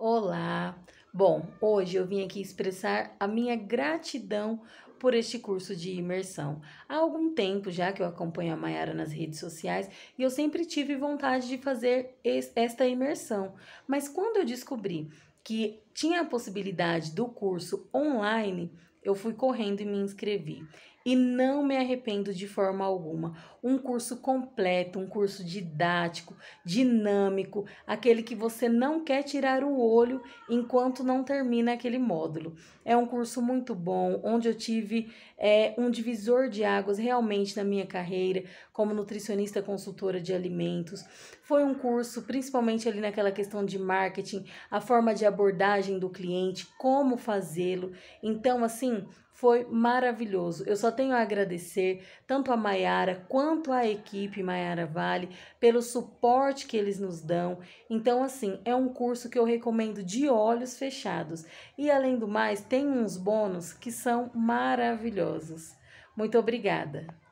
Olá! Bom, hoje eu vim aqui expressar a minha gratidão por este curso de imersão. Há algum tempo já que eu acompanho a Mayara nas redes sociais e eu sempre tive vontade de fazer esta imersão, mas quando eu descobri que tinha a possibilidade do curso online, eu fui correndo e me inscrevi. E não me arrependo de forma alguma. Um curso completo, um curso didático, dinâmico, aquele que você não quer tirar o olho enquanto não termina aquele módulo. É um curso muito bom, onde eu tive é, um divisor de águas realmente na minha carreira como nutricionista consultora de alimentos. Foi um curso, principalmente ali naquela questão de marketing, a forma de abordagem do cliente, como fazê-lo. Então, assim, foi maravilhoso. Eu só tenho a agradecer tanto a Maiara quanto a equipe Maiara Vale pelo suporte que eles nos dão. Então, assim, é um curso que eu recomendo de olhos fechados. E além do mais, tem uns bônus que são maravilhosos. Muito obrigada.